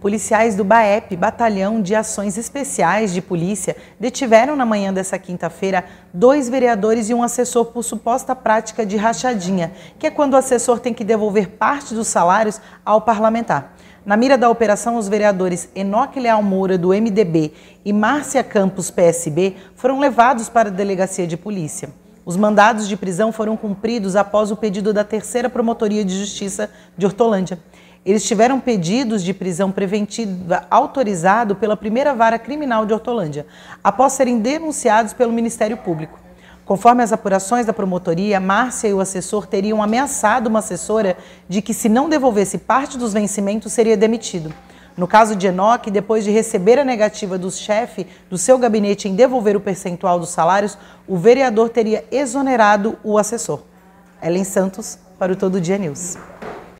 Policiais do BAEP, Batalhão de Ações Especiais de Polícia, detiveram na manhã dessa quinta-feira dois vereadores e um assessor por suposta prática de rachadinha, que é quando o assessor tem que devolver parte dos salários ao parlamentar. Na mira da operação, os vereadores Enoque Leal Moura, do MDB, e Márcia Campos, PSB, foram levados para a delegacia de polícia. Os mandados de prisão foram cumpridos após o pedido da terceira Promotoria de Justiça de Hortolândia. Eles tiveram pedidos de prisão preventiva autorizado pela primeira vara criminal de Hortolândia, após serem denunciados pelo Ministério Público. Conforme as apurações da promotoria, Márcia e o assessor teriam ameaçado uma assessora de que, se não devolvesse parte dos vencimentos, seria demitido. No caso de Enoque, depois de receber a negativa do chefe do seu gabinete em devolver o percentual dos salários, o vereador teria exonerado o assessor. Ellen Santos, para o Todo Dia News.